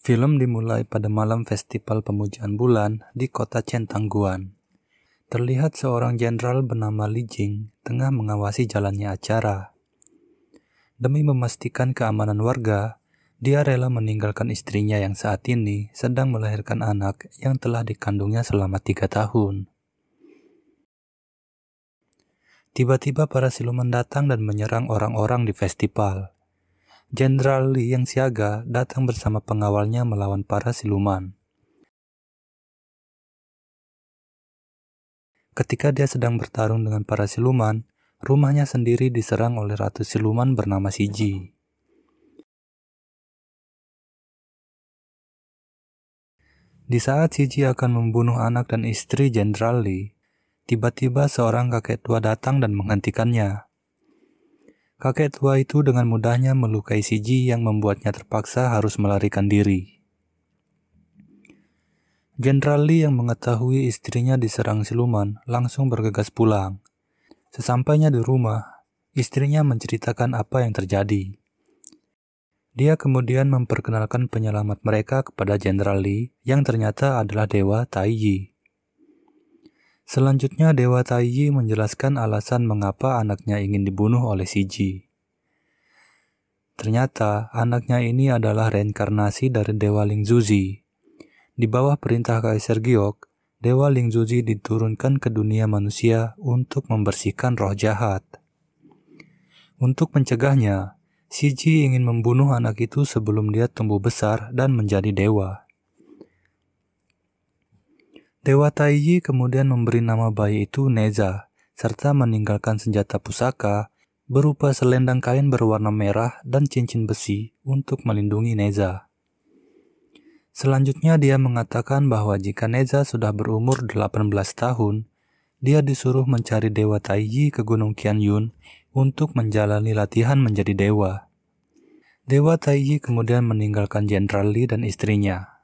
Film dimulai pada malam festival pemujaan bulan di kota Centangguan. Terlihat seorang jenderal bernama Li Jing tengah mengawasi jalannya acara. Demi memastikan keamanan warga, dia rela meninggalkan istrinya yang saat ini sedang melahirkan anak yang telah dikandungnya selama tiga tahun. Tiba-tiba para siluman datang dan menyerang orang-orang di festival. Jenderal Li yang siaga datang bersama pengawalnya melawan para siluman. Ketika dia sedang bertarung dengan para siluman, rumahnya sendiri diserang oleh ratu siluman bernama Siji. Di saat Siji akan membunuh anak dan istri Jenderal Li, tiba-tiba seorang kakek tua datang dan menghentikannya. Kakek tua itu dengan mudahnya melukai Siji yang membuatnya terpaksa harus melarikan diri. Jenderal Lee yang mengetahui istrinya diserang siluman langsung bergegas pulang. Sesampainya di rumah, istrinya menceritakan apa yang terjadi. Dia kemudian memperkenalkan penyelamat mereka kepada Jenderal Lee yang ternyata adalah Dewa Taiji. Selanjutnya Dewa Taiyi menjelaskan alasan mengapa anaknya ingin dibunuh oleh Shiji. Ternyata anaknya ini adalah reinkarnasi dari Dewa Lingzuzi. Di bawah perintah Kaisar Giok, Dewa Lingzuzi diturunkan ke dunia manusia untuk membersihkan roh jahat. Untuk mencegahnya, Shiji ingin membunuh anak itu sebelum dia tumbuh besar dan menjadi dewa. Dewa Taiyi kemudian memberi nama bayi itu Neza, serta meninggalkan senjata pusaka berupa selendang kain berwarna merah dan cincin besi untuk melindungi Neza. Selanjutnya dia mengatakan bahwa jika Neza sudah berumur 18 tahun, dia disuruh mencari Dewa Taiyi ke Gunung Qianyun untuk menjalani latihan menjadi dewa. Dewa Taiyi kemudian meninggalkan Jenderal Li dan istrinya,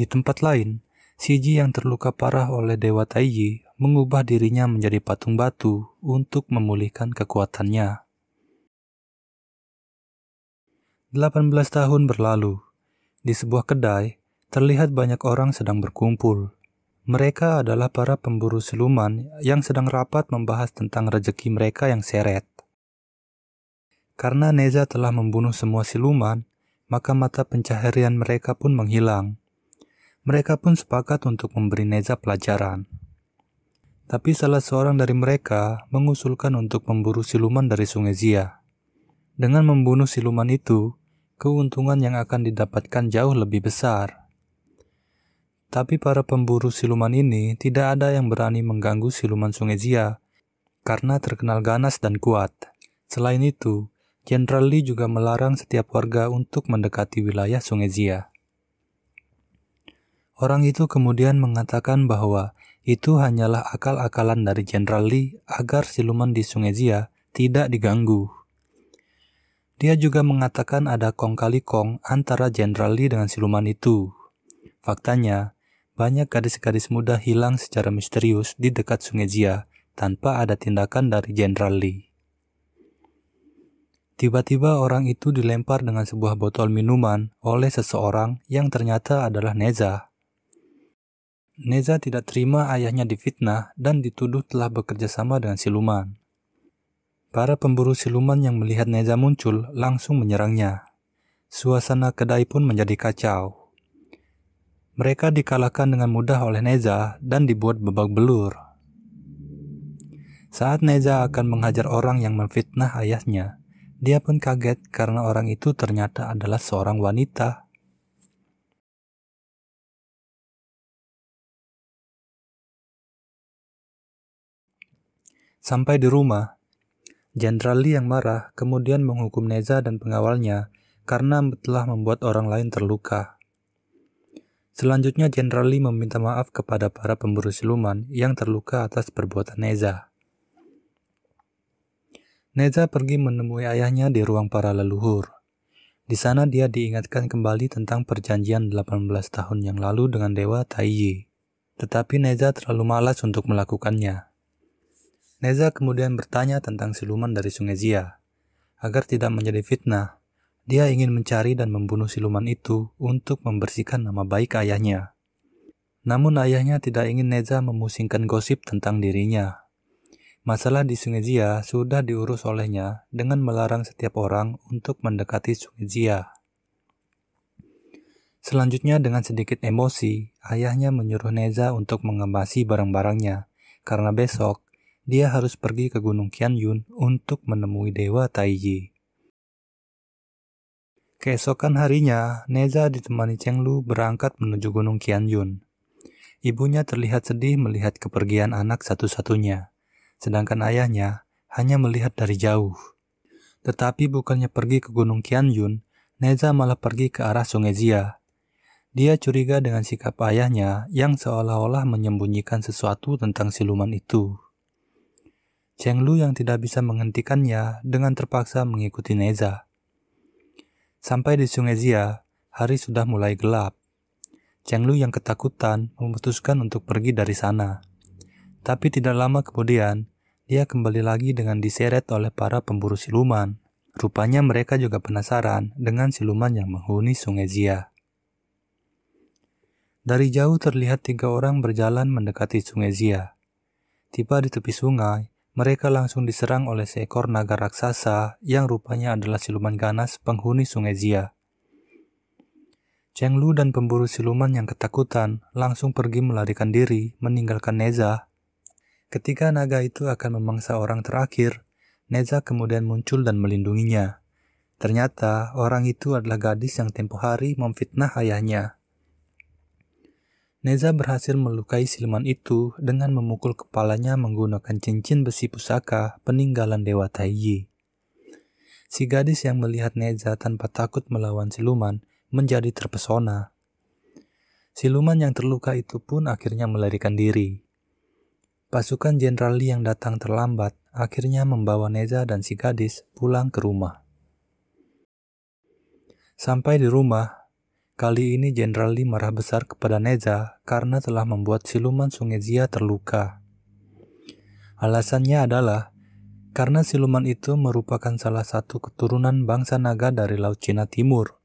di tempat lain, Siji yang terluka parah oleh Dewa Taiji mengubah dirinya menjadi patung batu untuk memulihkan kekuatannya. 18 tahun berlalu. Di sebuah kedai, terlihat banyak orang sedang berkumpul. Mereka adalah para pemburu siluman yang sedang rapat membahas tentang rezeki mereka yang seret. Karena Neza telah membunuh semua siluman, maka mata pencaharian mereka pun menghilang. Mereka pun sepakat untuk memberi Neza pelajaran. Tapi salah seorang dari mereka mengusulkan untuk memburu siluman dari sungai Zia. Dengan membunuh siluman itu, keuntungan yang akan didapatkan jauh lebih besar. Tapi para pemburu siluman ini tidak ada yang berani mengganggu siluman sungai Zia karena terkenal ganas dan kuat. Selain itu, Jenderal Lee juga melarang setiap warga untuk mendekati wilayah Sungai Zia. Orang itu kemudian mengatakan bahwa itu hanyalah akal-akalan dari Jenderal Lee agar siluman di Sungai Zia tidak diganggu. Dia juga mengatakan ada kong kali kong antara Jenderal Lee dengan siluman itu. Faktanya, banyak gadis-gadis muda hilang secara misterius di dekat Sungai Zia tanpa ada tindakan dari Jenderal Lee. Tiba-tiba orang itu dilempar dengan sebuah botol minuman oleh seseorang yang ternyata adalah Neza. Neza tidak terima ayahnya difitnah dan dituduh telah bekerja sama dengan siluman. Para pemburu siluman yang melihat Neza muncul langsung menyerangnya. Suasana kedai pun menjadi kacau. Mereka dikalahkan dengan mudah oleh Neza dan dibuat babak belur. Saat Neza akan menghajar orang yang memfitnah ayahnya, dia pun kaget karena orang itu ternyata adalah seorang wanita Sampai di rumah, Jenderal Lee yang marah kemudian menghukum Neza dan pengawalnya karena telah membuat orang lain terluka. Selanjutnya Jenderal Lee meminta maaf kepada para pemburu siluman yang terluka atas perbuatan Neza. Neza pergi menemui ayahnya di ruang para leluhur. Di sana dia diingatkan kembali tentang perjanjian 18 tahun yang lalu dengan Dewa Taiyi. Tetapi Neza terlalu malas untuk melakukannya. Neza kemudian bertanya tentang siluman dari Sungai Zia. Agar tidak menjadi fitnah, dia ingin mencari dan membunuh siluman itu untuk membersihkan nama baik ayahnya. Namun ayahnya tidak ingin Neza memusingkan gosip tentang dirinya. Masalah di Sungai Zia sudah diurus olehnya dengan melarang setiap orang untuk mendekati Sungai Zia. Selanjutnya dengan sedikit emosi, ayahnya menyuruh Neza untuk mengemasi barang-barangnya karena besok dia harus pergi ke Gunung Qianyun untuk menemui Dewa Taiji. Keesokan harinya, Neza ditemani Cheng Lu berangkat menuju Gunung Qianyun. Ibunya terlihat sedih melihat kepergian anak satu-satunya, sedangkan ayahnya hanya melihat dari jauh. Tetapi bukannya pergi ke Gunung Qianyun, Neza malah pergi ke arah Sungai Zia. Dia curiga dengan sikap ayahnya yang seolah-olah menyembunyikan sesuatu tentang siluman itu. Cheng Lu yang tidak bisa menghentikannya dengan terpaksa mengikuti Neza. Sampai di Sungai Zia, hari sudah mulai gelap. Cheng Lu yang ketakutan memutuskan untuk pergi dari sana. Tapi tidak lama kemudian, dia kembali lagi dengan diseret oleh para pemburu siluman. Rupanya mereka juga penasaran dengan siluman yang menghuni Sungai Zia. Dari jauh terlihat tiga orang berjalan mendekati Sungai Zia. Tiba di tepi sungai, mereka langsung diserang oleh seekor naga raksasa yang rupanya adalah siluman ganas penghuni sungai Zia. Cheng Lu dan pemburu siluman yang ketakutan langsung pergi melarikan diri meninggalkan Neza. Ketika naga itu akan memangsa orang terakhir, Neza kemudian muncul dan melindunginya. Ternyata orang itu adalah gadis yang tempo hari memfitnah ayahnya. Neza berhasil melukai siluman itu dengan memukul kepalanya menggunakan cincin besi pusaka peninggalan Dewa Taiyi. Si gadis yang melihat Neza tanpa takut melawan siluman menjadi terpesona. Siluman yang terluka itu pun akhirnya melarikan diri. Pasukan Jenderal Li yang datang terlambat akhirnya membawa Neza dan si gadis pulang ke rumah. Sampai di rumah, Kali ini Jenderal Lee marah besar kepada Neza karena telah membuat siluman sungai Zia terluka. Alasannya adalah karena siluman itu merupakan salah satu keturunan bangsa naga dari Laut Cina Timur.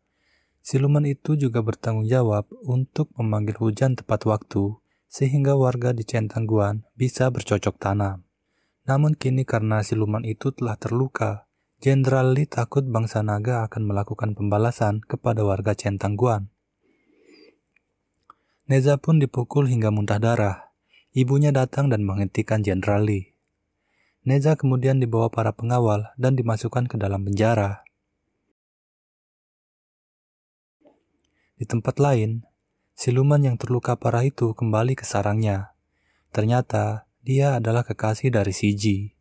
Siluman itu juga bertanggung jawab untuk memanggil hujan tepat waktu sehingga warga di Centangguan bisa bercocok tanam. Namun kini karena siluman itu telah terluka, Jenderal Li takut bangsa naga akan melakukan pembalasan kepada warga Centangguan. Neza pun dipukul hingga muntah darah. Ibunya datang dan menghentikan Jenderal Li. Neza kemudian dibawa para pengawal dan dimasukkan ke dalam penjara. Di tempat lain, siluman yang terluka parah itu kembali ke sarangnya. Ternyata dia adalah kekasih dari Siji.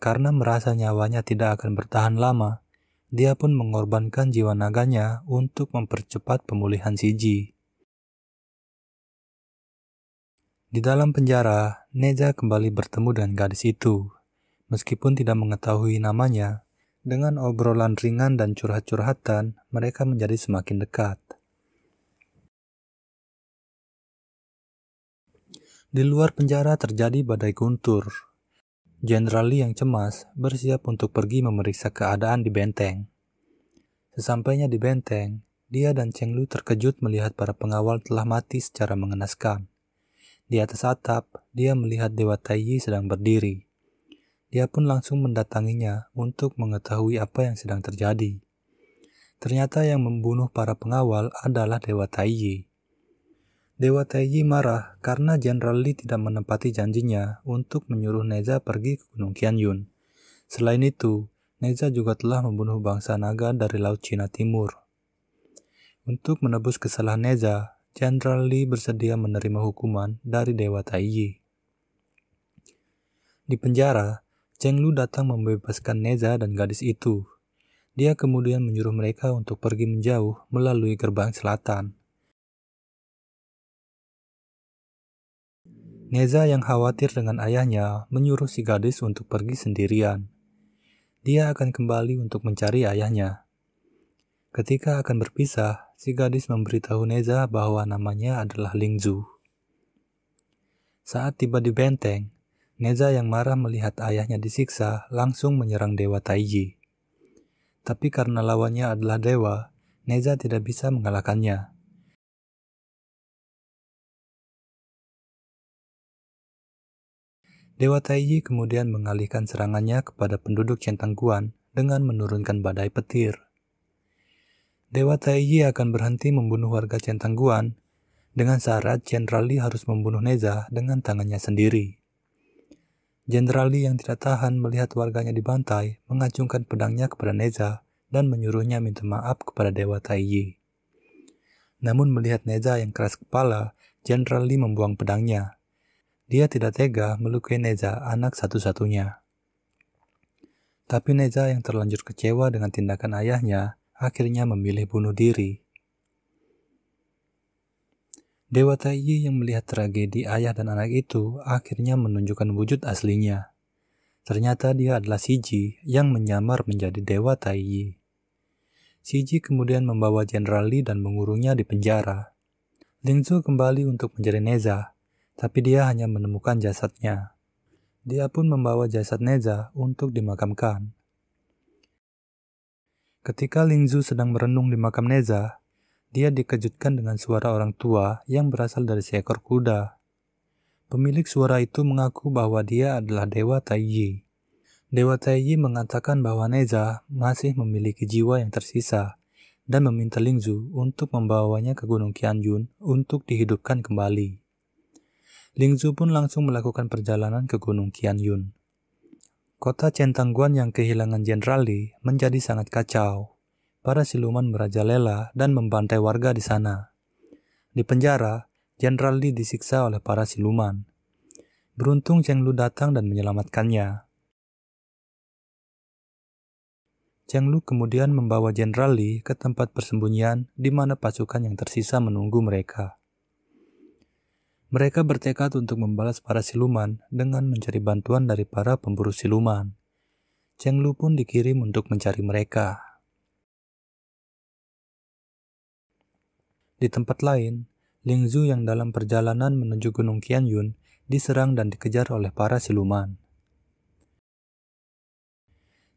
Karena merasa nyawanya tidak akan bertahan lama, dia pun mengorbankan jiwa naganya untuk mempercepat pemulihan Siji. Di dalam penjara, Neja kembali bertemu dengan gadis itu. Meskipun tidak mengetahui namanya, dengan obrolan ringan dan curhat-curhatan, mereka menjadi semakin dekat. Di luar penjara terjadi badai guntur. Jenderal Lee yang cemas bersiap untuk pergi memeriksa keadaan di benteng. Sesampainya di benteng, dia dan Cheng Lu terkejut melihat para pengawal telah mati secara mengenaskan. Di atas atap, dia melihat Dewa Taiyi sedang berdiri. Dia pun langsung mendatanginya untuk mengetahui apa yang sedang terjadi. Ternyata yang membunuh para pengawal adalah Dewa Taiyi. Dewa Taiji marah karena Jenderal Li tidak menepati janjinya untuk menyuruh Neza pergi ke Gunung Qianyun. Selain itu, Neza juga telah membunuh bangsa naga dari Laut Cina Timur. Untuk menebus kesalahan Neza, Jenderal Li bersedia menerima hukuman dari Dewa Taiji. Di penjara, Cheng Lu datang membebaskan Neza dan gadis itu. Dia kemudian menyuruh mereka untuk pergi menjauh melalui gerbang selatan. Neza yang khawatir dengan ayahnya menyuruh si gadis untuk pergi sendirian. Dia akan kembali untuk mencari ayahnya. Ketika akan berpisah, si gadis memberitahu Neza bahwa namanya adalah Lingzu. Saat tiba di benteng, Neza yang marah melihat ayahnya disiksa langsung menyerang Dewa Taiji. Tapi karena lawannya adalah dewa, Neza tidak bisa mengalahkannya. Dewa Taiji kemudian mengalihkan serangannya kepada penduduk Centangguan dengan menurunkan badai petir. Dewa Taiji akan berhenti membunuh warga Centangguan dengan syarat Jenderal Li harus membunuh Neza dengan tangannya sendiri. Jenderal Li yang tidak tahan melihat warganya dibantai mengacungkan pedangnya kepada Neza dan menyuruhnya minta maaf kepada Dewa Taiji. Namun melihat Neza yang keras kepala, Jenderal Li membuang pedangnya dia tidak tega melukai Neza, anak satu-satunya. Tapi Neza yang terlanjur kecewa dengan tindakan ayahnya, akhirnya memilih bunuh diri. Dewa Taiyi yang melihat tragedi ayah dan anak itu akhirnya menunjukkan wujud aslinya. Ternyata dia adalah Siji yang menyamar menjadi Dewa Taiyi. Siji kemudian membawa Jenderal Li dan mengurungnya di penjara. Lin kembali untuk mencari Neza, tapi dia hanya menemukan jasadnya. Dia pun membawa jasad Neza untuk dimakamkan. Ketika Lingzu sedang merenung di makam Neza, dia dikejutkan dengan suara orang tua yang berasal dari seekor kuda. Pemilik suara itu mengaku bahwa dia adalah Dewa Taiyi. Dewa Taiyi mengatakan bahwa Neza masih memiliki jiwa yang tersisa dan meminta Lingzu untuk membawanya ke Gunung Qianjun untuk dihidupkan kembali. Zhu pun langsung melakukan perjalanan ke Gunung Qianyun. Kota Centangguan yang kehilangan Jenderal Li menjadi sangat kacau. Para siluman merajalela dan membantai warga di sana. Di penjara, Jenderal Li disiksa oleh para siluman. Beruntung Cheng Lu datang dan menyelamatkannya. Cheng Lu kemudian membawa Jenderal Li ke tempat persembunyian di mana pasukan yang tersisa menunggu mereka. Mereka bertekad untuk membalas para siluman dengan mencari bantuan dari para pemburu siluman. Cheng Lu pun dikirim untuk mencari mereka. Di tempat lain, Ling Zhu yang dalam perjalanan menuju Gunung Qianyun diserang dan dikejar oleh para siluman.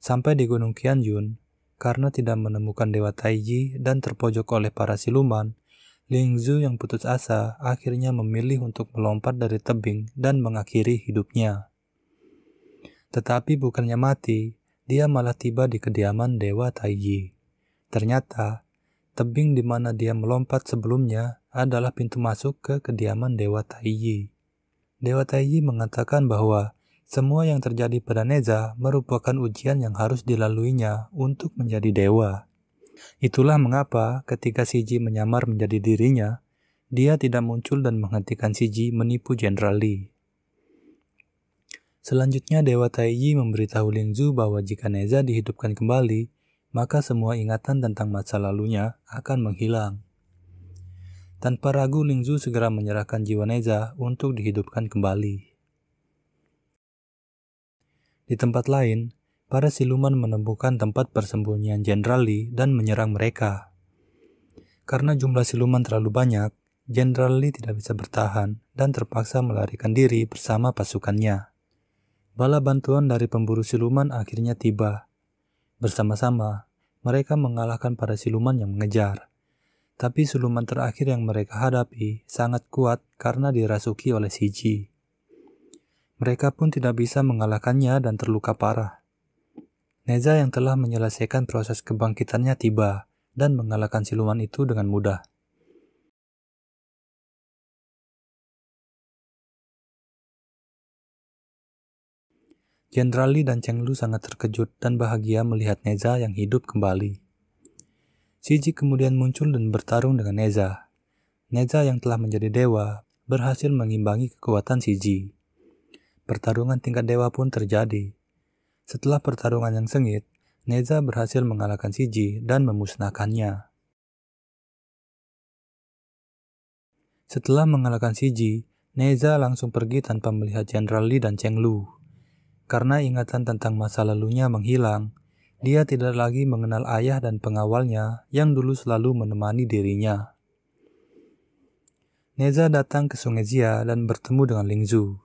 Sampai di Gunung Qianyun, karena tidak menemukan Dewa Taiji dan terpojok oleh para siluman, Ling Zhu yang putus asa akhirnya memilih untuk melompat dari tebing dan mengakhiri hidupnya. Tetapi bukannya mati, dia malah tiba di kediaman Dewa Taiji. Ternyata, tebing di mana dia melompat sebelumnya adalah pintu masuk ke kediaman Dewa Taiji. Dewa Taiji mengatakan bahwa semua yang terjadi pada Neza merupakan ujian yang harus dilaluinya untuk menjadi dewa. Itulah mengapa ketika Siji menyamar menjadi dirinya, dia tidak muncul dan menghentikan Siji menipu Jenderal Li. Selanjutnya Dewa Taiji memberitahu Ling Zhu bahwa jika Neza dihidupkan kembali, maka semua ingatan tentang masa lalunya akan menghilang. Tanpa ragu Ling Zhu segera menyerahkan jiwa Neza untuk dihidupkan kembali. Di tempat lain, para siluman menemukan tempat persembunyian Jenderal Lee dan menyerang mereka. Karena jumlah siluman terlalu banyak, Jenderal Lee tidak bisa bertahan dan terpaksa melarikan diri bersama pasukannya. Bala bantuan dari pemburu siluman akhirnya tiba. Bersama-sama, mereka mengalahkan para siluman yang mengejar. Tapi siluman terakhir yang mereka hadapi sangat kuat karena dirasuki oleh Siji. Mereka pun tidak bisa mengalahkannya dan terluka parah. Neza yang telah menyelesaikan proses kebangkitannya tiba dan mengalahkan siluman itu dengan mudah. Jenderal Li dan Cheng Lu sangat terkejut dan bahagia melihat Neza yang hidup kembali. Siji kemudian muncul dan bertarung dengan Neza. Neza yang telah menjadi dewa berhasil mengimbangi kekuatan Siji. Pertarungan tingkat dewa pun terjadi. Setelah pertarungan yang sengit, Neza berhasil mengalahkan Shiji dan memusnahkannya. Setelah mengalahkan Shiji, Neza langsung pergi tanpa melihat Jenderal Li dan Cheng Lu. Karena ingatan tentang masa lalunya menghilang, dia tidak lagi mengenal ayah dan pengawalnya yang dulu selalu menemani dirinya. Neza datang ke Sungai Zia dan bertemu dengan Ling Zhu,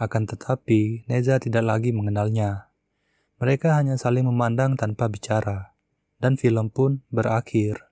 Akan tetapi, Neza tidak lagi mengenalnya. Mereka hanya saling memandang tanpa bicara, dan film pun berakhir.